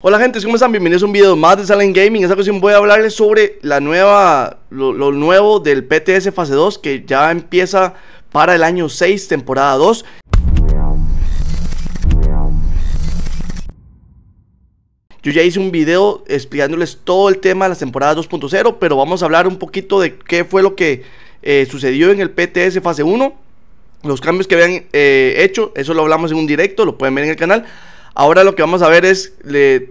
Hola gente, ¿cómo están? Bienvenidos a un video más de Salen Gaming. En esta ocasión voy a hablarles sobre la nueva, lo, nuevo del PTS Fase 2 que ya empieza para el año 6, temporada 2. Yo ya hice un video explicándoles todo el tema de la temporada 2.0, pero vamos a hablar un poquito de qué fue lo que eh, sucedió en el PTS Fase 1. Los cambios que habían eh, hecho, eso lo hablamos en un directo, lo pueden ver en el canal. Ahora lo que vamos a ver es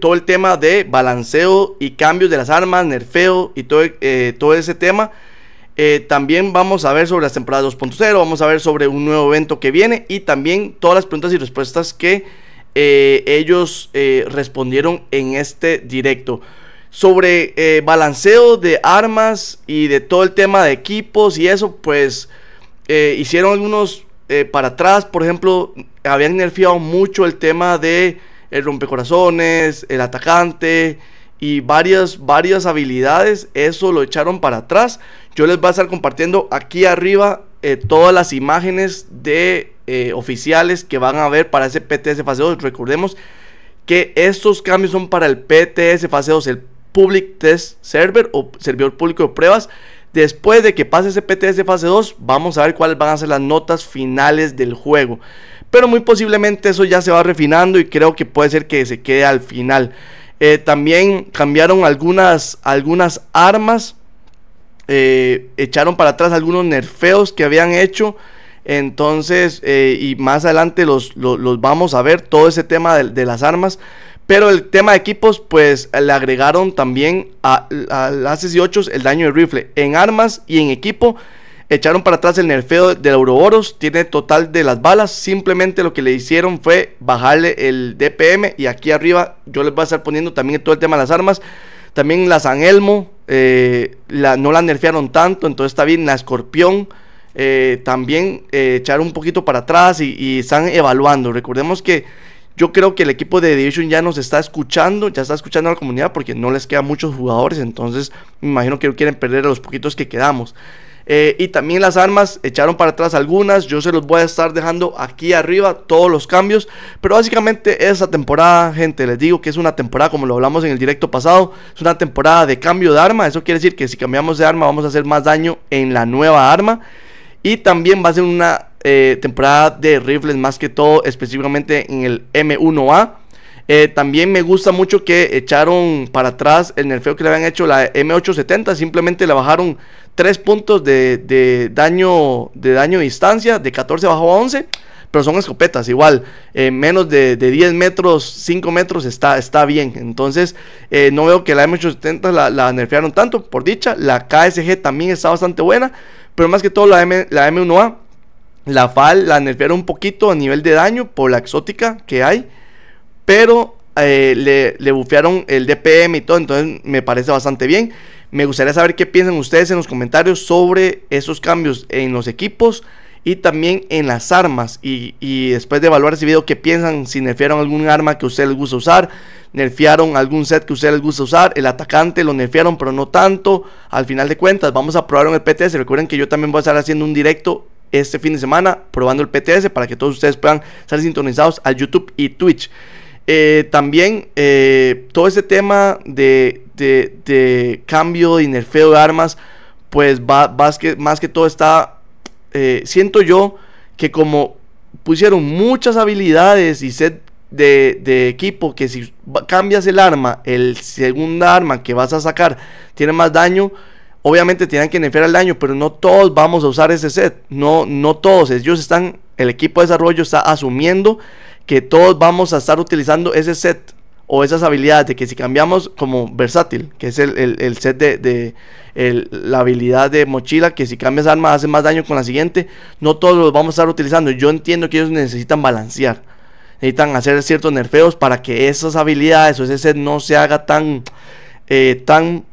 todo el tema de balanceo y cambios de las armas, nerfeo y todo, eh, todo ese tema. Eh, también vamos a ver sobre las temporadas 2.0, vamos a ver sobre un nuevo evento que viene y también todas las preguntas y respuestas que eh, ellos respondieron en este directo sobre balanceo de armas y de todo el tema de equipos y eso, pues hicieron algunos eh, para atrás, por ejemplo, habían nerfeado mucho el tema de el eh, rompecorazones, el atacante y varias, varias habilidades. Eso lo echaron para atrás. Yo les voy a estar compartiendo aquí arriba eh, todas las imágenes de oficiales que van a ver para ese PTS Fase 2. Recordemos que estos cambios son para el PTS Fase 2, el Public Test Server o Servidor Público de Pruebas. Después de que pase ese PTS fase 2, vamos a ver cuáles van a ser las notas finales del juego. Pero muy posiblemente eso ya se va refinando y creo que puede ser que se quede al final. Eh, también cambiaron algunas, algunas armas. Eh, echaron para atrás algunos nerfeos que habían hecho. Entonces, eh, y más adelante los, vamos a ver, todo ese tema de, las armas. Pero el tema de equipos, pues le agregaron también a, las 18 el daño de rifle. En armas y en equipo, echaron para atrás el nerfeo del Ouroboros. Tiene total de las balas. Simplemente lo que le hicieron fue bajarle el DPM. Y aquí arriba yo les voy a estar poniendo también todo el tema de las armas. También la San Elmo, eh, la, no la nerfearon tanto. Entonces está bien. La Escorpión. Eh, también eh, echaron un poquito para atrás y, y, están evaluando. Recordemos que yo creo que el equipo de Division ya nos está escuchando, ya está escuchando a la comunidad porque no les quedan muchos jugadores, entonces me imagino que no quieren perder a los poquitos que quedamos. Eh, y también las armas echaron para atrás algunas. Yo se los voy a estar dejando aquí arriba todos los cambios. Pero básicamente esa temporada, gente, les digo que es una temporada, como lo hablamos en el directo pasado, es una temporada de cambio de arma. Eso quiere decir que si cambiamos de arma vamos a hacer más daño en la nueva arma. Y también va a ser una eh, temporada de rifles, más que todo específicamente en el M1A. Eh, también me gusta mucho que echaron para atrás el nerfeo que le habían hecho la M870. Simplemente le bajaron 3 puntos de, daño de daño de distancia, de 14 bajo a 11. Pero son escopetas, igual. Eh, menos de, 10 metros, 5 metros está, está bien. Entonces, no veo que la M870 la, nerfearon tanto. Por dicha, la KSG también está bastante buena. Pero más que todo, la, la M1A la FAL la nerfearon un poquito a nivel de daño por la exótica que hay. Pero eh, le, le bufearon el DPM y todo. Entonces me parece bastante bien. Me gustaría saber qué piensan ustedes en los comentarios sobre esos cambios en los equipos y también en las armas. Y, y después de evaluar ese video, qué piensan si nerfearon algún arma que a ustedes les gusta usar, nerfearon algún set que a ustedes les gusta usar, el atacante lo nerfearon, pero no tanto. Al final de cuentas, vamos a probar en el PTS. Recuerden que yo también voy a estar haciendo un directo este fin de semana probando el PTS para que todos ustedes puedan estar sintonizados al YouTube y Twitch. Eh, también eh, todo este tema de, de, cambio y nerfeo de armas, pues va, más, que, más que todo está, eh, siento yo que como pusieron muchas habilidades y set de, de, equipo que si cambias el arma, el segundo arma que vas a sacar tiene más daño, Obviamente tienen que nerfear el daño, pero no todos vamos a usar ese set. No, no todos. Ellos están, el equipo de desarrollo está asumiendo que todos vamos a estar utilizando ese set o esas habilidades de que si cambiamos como versátil, que es el, set de, la habilidad de mochila, que si cambias arma hace más daño con la siguiente, no todos los vamos a estar utilizando. Yo entiendo que ellos necesitan balancear, necesitan hacer ciertos nerfeos para que esas habilidades o ese set no se haga tan, eh, tan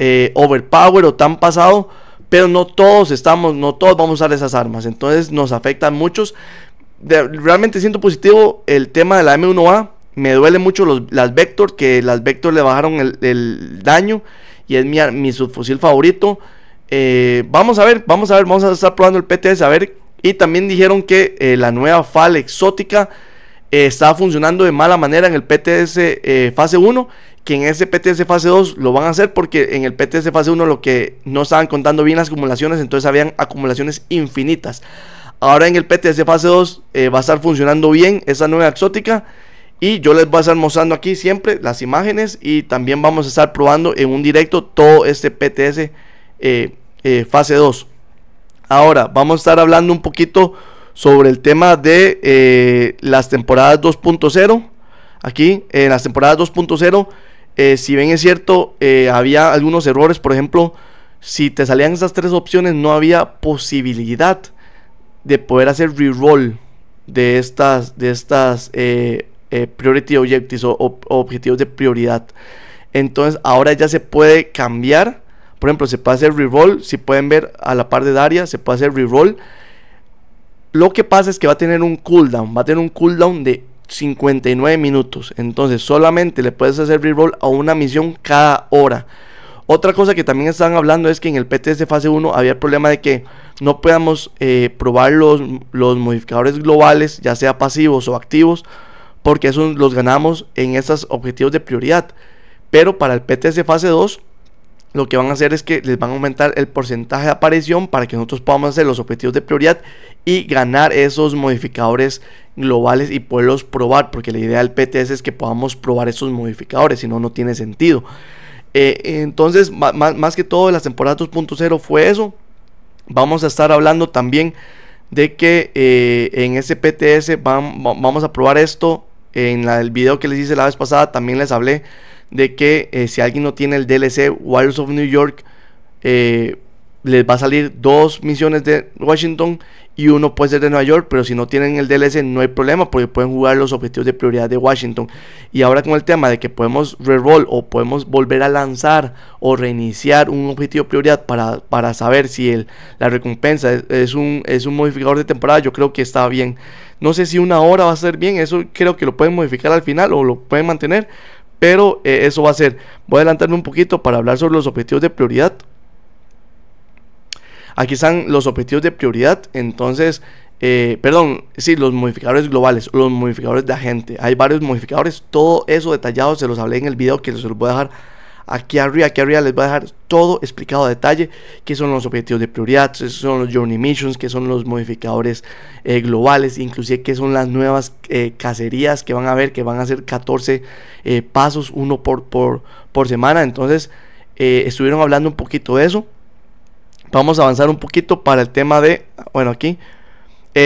eh, overpower o tan pasado, pero no todos estamos, no todos vamos a usar esas armas, entonces nos afectan muchos. realmente siento positivo el tema de la M1A, me duele mucho las Vector, que las Vector le bajaron el, daño y es mi, subfusil favorito. Eh, vamos a ver, vamos a ver, vamos a estar probando el PTS a ver. Y también dijeron que eh, la nueva FAL exótica está funcionando de mala manera en el PTS fase 1 que en ese PTS fase 2 lo van a hacer porque en el PTS fase 1 lo que no estaban contando bien las acumulaciones, entonces habían acumulaciones infinitas. Ahora en el PTS fase 2 eh, va a estar funcionando bien esa nueva exótica. Y yo les voy a estar mostrando aquí siempre las imágenes y también vamos a estar probando en un directo todo este PTS eh, eh, fase 2. Ahora vamos a estar hablando un poquito sobre el tema de las temporadas 2.0. Aquí en las temporadas 2.0 eh, si bien es cierto, eh, había algunos errores, por ejemplo, si te salían esas tres opciones, no había posibilidad de poder hacer reroll de estas, de estas eh, priority objectives o, objetivos de prioridad. Entonces, ahora ya se puede cambiar. Por ejemplo, se puede hacer reroll. Si pueden ver a la par de Daria, se puede hacer reroll. Lo que pasa es que va a tener un cooldown. Va a tener un cooldown de 59 minutos. Entonces solamente le puedes hacer reroll a una misión cada hora. Otra cosa que también estaban hablando es que en el PTS fase 1 había el problema de que no podamos eh, probar los, los modificadores globales, ya sea pasivos o activos, porque esos los ganamos en esos objetivos de prioridad. Pero para el PTS fase 2 lo que van a hacer es que les van a aumentar el porcentaje de aparición para que nosotros podamos hacer los objetivos de prioridad y ganar esos modificadores globales y poderlos probar, porque la idea del PTS es que podamos probar esos modificadores, si no, no tiene sentido. Eh, entonces, más, que todo, la temporada 2.0 fue eso. Vamos a estar hablando también de que eh, en ese PTS vamos a probar esto. En el video que les hice la vez pasada también les hablé de que eh, si alguien no tiene el DLC wireless of New York, eh, les va a salir dos misiones de Washington y uno puede ser de Nueva York, pero si no tienen el DLC no hay problema porque pueden jugar los objetivos de prioridad de Washington. Y ahora con el tema de que podemos reroll o podemos volver a lanzar o reiniciar un objetivo de prioridad para, saber si el, la recompensa es, un, es un modificador de temporada, yo creo que está bien. No sé si una hora va a ser bien, eso creo que lo pueden modificar al final o lo pueden mantener, pero eh, eso va a ser. Voy a adelantarme un poquito para hablar sobre los objetivos de prioridad. Aquí están los objetivos de prioridad, entonces, eh, perdón, sí, los modificadores globales, los modificadores de agente. Hay varios modificadores, todo eso detallado se los hablé en el video que se los voy a dejar Aquí arriba, aquí arriba les voy a dejar todo explicado a detalle, qué son los objetivos de prioridad, qué son los journey missions, qué son los modificadores eh, globales, inclusive qué son las nuevas eh, cacerías que van a ver, que van a ser 14 eh, pasos, uno por, por, por semana. Entonces, estuvieron hablando un poquito de eso. Vamos a avanzar un poquito para el tema de, bueno, aquí.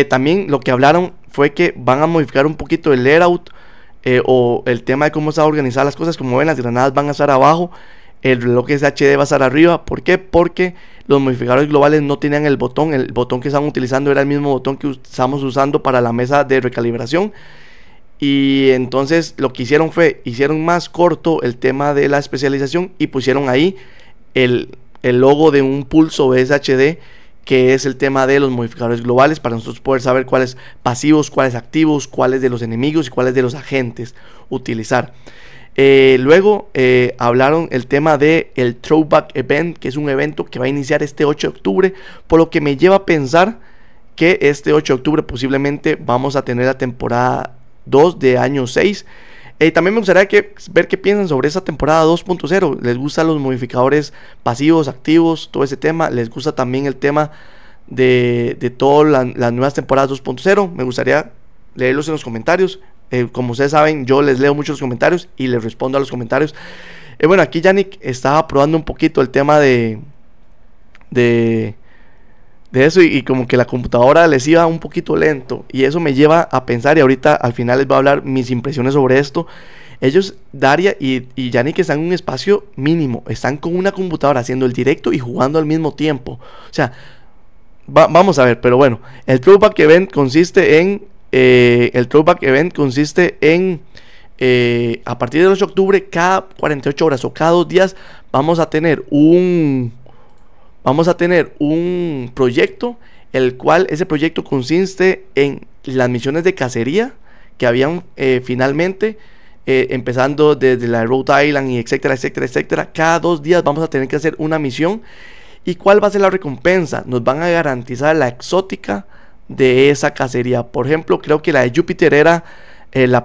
también lo que hablaron fue que van a modificar un poquito el layout eh, o el tema de cómo se organizadas las cosas. Como ven, las granadas van a estar abajo, el reloj SHD va a estar arriba. ¿Por qué? Porque los modificadores globales no tenían el botón. El botón que estaban utilizando era el mismo botón que estamos usando para la mesa de recalibración. Y entonces lo que hicieron fue, hicieron más corto el tema de la especialización y pusieron ahí el, el logo de un pulso SHD que es el tema de los modificadores globales para nosotros poder saber cuáles pasivos, cuáles activos, cuáles de los enemigos y cuáles de los agentes utilizar. Eh, luego eh, hablaron el tema del Throwback Event, que es un evento que va a iniciar este 8 de octubre, por lo que me lleva a pensar que este 8 de octubre posiblemente vamos a tener la temporada 2 de año 6 eh, también me gustaría que, ver qué piensan sobre esa temporada 2.0. ¿Les gustan los modificadores pasivos, activos, todo ese tema? ¿Les gusta también el tema de, de todas las nuevas temporadas 2.0? Me gustaría leerlos en los comentarios. Eh, como ustedes saben, yo les leo muchos comentarios y les respondo a los comentarios. Eh, bueno, aquí Yannick estaba probando un poquito el tema de... de de eso y, como que la computadora les iba un poquito lento. Y eso me lleva a pensar, y ahorita al final les voy a hablar mis impresiones sobre esto. Ellos, Daria y, y Yannick, están en un espacio mínimo. Están con una computadora haciendo el directo y jugando al mismo tiempo. O sea, vamos a ver, pero bueno. El Throwback Event consiste en. Eh, el Throwback Event consiste en. Eh, a partir del 8 de octubre, cada 48 horas o cada dos días, vamos a tener un vamos a tener un proyecto, el cual ese proyecto consiste en las misiones de cacería que habían eh, finalmente, eh, empezando desde la Rhode Island y etcétera, etcétera, etcétera. Cada dos días vamos a tener que hacer una misión. ¿Y cuál va a ser la recompensa? Nos van a garantizar la exótica de esa cacería. Por ejemplo, creo que la de Júpiter era eh, la,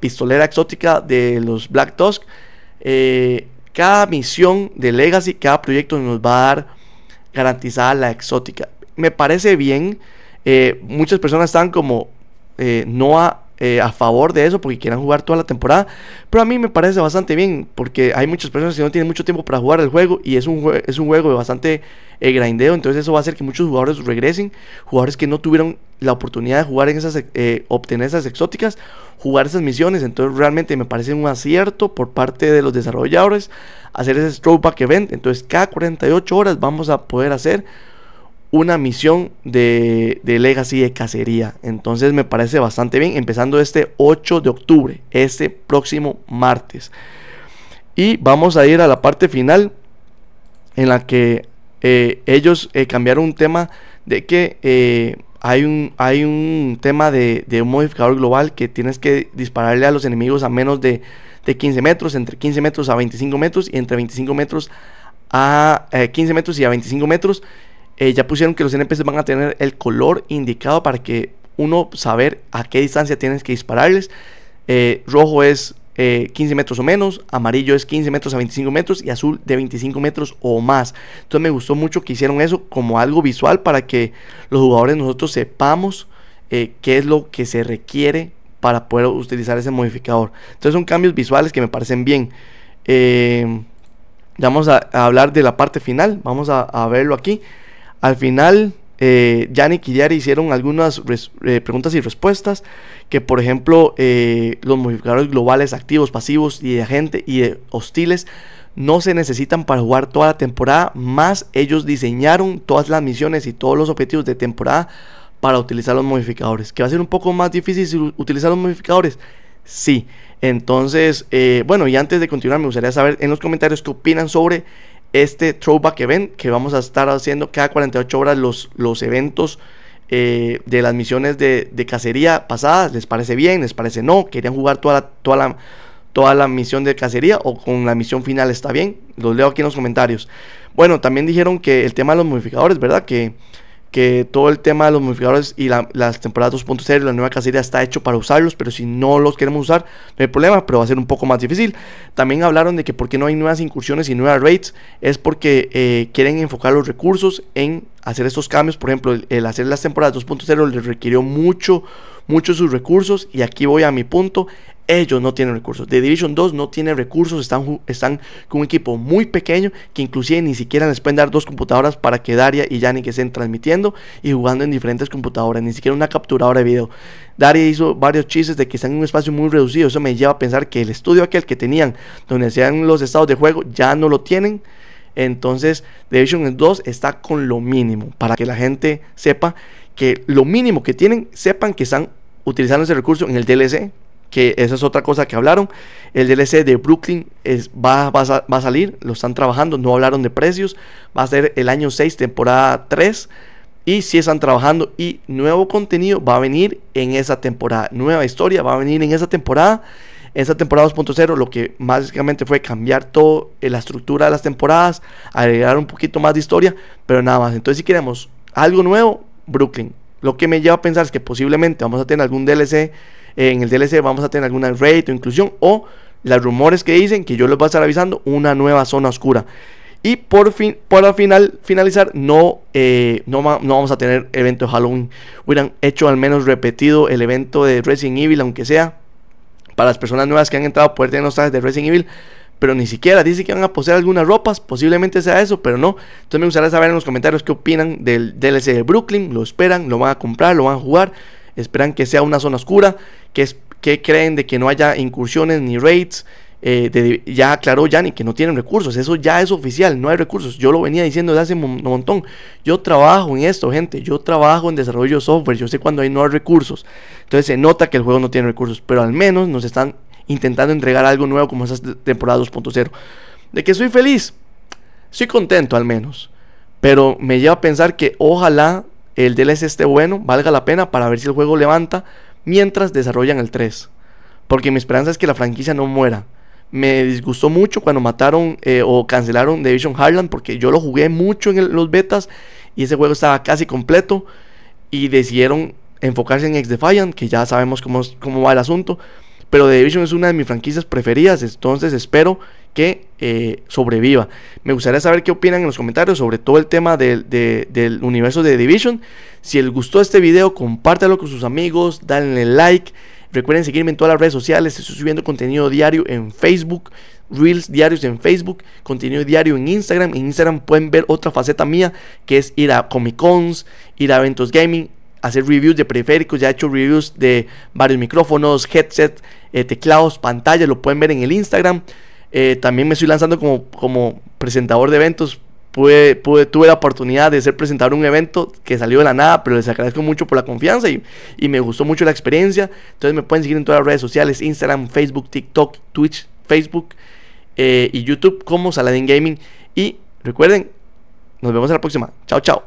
pistolera exótica de los Black Tusk cada misión de Legacy, cada proyecto nos va a dar garantizada la exótica. Me parece bien. Eh, muchas personas están como eh, eh, a favor de eso porque quieran jugar toda la temporada. Pero a mí me parece bastante bien porque hay muchas personas que no tienen mucho tiempo para jugar el juego y es un, es un juego de bastante eh, grindeo. Entonces eso va a hacer que muchos jugadores regresen. Jugadores que no tuvieron la oportunidad de jugar en esas, eh, obtener esas exóticas, jugar esas misiones. Entonces realmente me parece un acierto por parte de los desarrolladores hacer ese Stroke Back Event. Entonces cada 48 horas vamos a poder hacer una misión de, Legacy de cacería. Entonces me parece bastante bien, empezando este 8 de octubre, este próximo martes. Y vamos a ir a la parte final en la que eh, ellos eh, cambiaron un tema de que eh, hay, un, hay un tema de, un modificador global que tienes que dispararle a los enemigos a menos de, de 15 metros, entre 15 metros a 25 metros y entre 25 metros a 15 metros y a 25 metros eh, ya pusieron que los NPCs van a tener el color indicado para que uno saber a qué distancia tienes que dispararles. Eh, rojo es 15 eh, metros o menos, amarillo es 15 metros a 25 metros y azul de 25 metros o más. Entonces me gustó mucho que hicieron eso como algo visual para que los jugadores nosotros sepamos qué es lo que se requiere para poder utilizar ese modificador. Entonces son cambios visuales que me parecen bien. vamos a, hablar de la parte final, vamos a verlo aquí. Al final, eh, Yannick y Diari hicieron algunas eh, preguntas y respuestas, que por ejemplo, eh, los modificadores globales activos, pasivos y de gente y hostiles no se necesitan para jugar toda la temporada, más ellos diseñaron todas las misiones y todos los objetivos de temporada para utilizar los modificadores. Que va a ser un poco más difícil utilizar los modificadores. Sí, entonces, eh, bueno, y antes de continuar, me gustaría saber en los comentarios qué opinan sobre este Throwback Event que vamos a estar haciendo cada 48 horas los, los eventos eh, de las misiones de, cacería pasadas. ¿Les parece bien? ¿Les parece no? ¿Querían jugar toda toda la, toda la misión de cacería o con la misión final está bien? Los leo aquí en los comentarios. Bueno, también dijeron que el tema de los modificadores, ¿verdad? Que que todo el tema de los modificadores y las temporadas 2.0 la nueva casilla está hecho para usarlos, pero si no los queremos usar, no hay problema, pero va a ser un poco más difícil. También hablaron de que porque no hay nuevas incursiones y nuevas raids, es porque eh, quieren enfocar los recursos en hacer estos cambios. Por ejemplo, el, hacer las temporadas 2.0 les requirió mucho, mucho sus recursos, y aquí voy a mi punto, ellos no tienen recursos. The Division 2 no tiene recursos. Están, están con un equipo muy pequeño que inclusive ni siquiera les pueden dar dos computadoras para que Daria y Yannick estén transmitiendo y jugando en diferentes computadoras. Ni siquiera una capturadora de video. Daria hizo varios chistes de que están en un espacio muy reducido. Eso me lleva a pensar que el estudio aquel que tenían donde hacían los estados de juego ya no lo tienen. Entonces, Division 2 está con lo mínimo para que la gente sepa que lo mínimo que tienen, sepan que están utilizando ese recurso en el DLC que esa es otra cosa que hablaron. El DLC de Brooklyn es, va, a salir, lo están trabajando, no hablaron de precios. Va a ser el año 6, temporada 3. Y si están trabajando y nuevo contenido va a venir en esa temporada. Nueva historia va a venir en esa temporada. En esa temporada 2.0 lo que básicamente fue cambiar todo eh, la estructura de las temporadas, agregar un poquito más de historia, pero nada más. Entonces si queremos algo nuevo, Brooklyn. Lo que me lleva a pensar es que posiblemente vamos a tener algún DLC eh, en el DLC vamos a tener alguna raid o inclusión o los rumores que dicen que yo les voy a estar avisando una nueva zona oscura. Y por fin, para final, finalizar, no, eh, no, no, vamos a tener evento de Halloween. Hubieran hecho al menos repetido el evento de Resident Evil, aunque sea para las personas nuevas que han entrado, poder tener los trajes de Resident Evil. Pero ni siquiera dice que van a poseer algunas ropas, posiblemente sea eso, pero no. Entonces me gustaría saber en los comentarios qué opinan del DLC de Brooklyn. ¿Lo esperan? ¿Lo van a comprar? ¿Lo van a jugar? esperan que sea una zona oscura, que, es, que creen de que no haya incursiones ni raids. Eh, ya aclaró Yanni que no tienen recursos, eso ya es oficial, no hay recursos. Yo lo venía diciendo desde hace un montón. Yo trabajo en esto, gente, yo trabajo en desarrollo de software, yo sé cuando ahí no hay recursos. Entonces se nota que el juego no tiene recursos, pero al menos nos están intentando entregar algo nuevo como esas temporadas 2.0. De que soy feliz, soy contento al menos, pero me lleva a pensar que ojalá el DLC esté bueno, valga la pena para ver si el juego levanta mientras desarrollan el 3. Porque mi esperanza es que la franquicia no muera. Me disgustó mucho cuando mataron eh, o cancelaron Division Highland, porque yo lo jugué mucho en los betas y ese juego estaba casi completo y decidieron enfocarse en X Defiant, que ya sabemos cómo, cómo va el asunto. Pero The Division es una de mis franquicias preferidas, entonces espero que eh, sobreviva. Me gustaría saber qué opinan en los comentarios sobre todo el tema del, universo de Division. Si les gustó este video, compártelo con sus amigos, Denle like. Recuerden seguirme en todas las redes sociales. Estoy subiendo contenido diario en Facebook, Reels diarios en Facebook, contenido diario en Instagram. En Instagram pueden ver otra faceta mía que es ir a Comic Cons, ir a eventos gaming, hacer reviews de periféricos. Ya he hecho reviews de varios micrófonos, headsets, eh, teclados, pantallas. Lo pueden ver en el Instagram. Eh, también me estoy lanzando como, presentador de eventos. Pude, tuve la oportunidad de ser presentador de un evento que salió de la nada, pero les agradezco mucho por la confianza y, me gustó mucho la experiencia. Entonces me pueden seguir en todas las redes sociales, Instagram, Facebook, TikTok, Twitch, Facebook eh, y YouTube como Saladin Gaming. Y recuerden, nos vemos en la próxima. Chao, chao.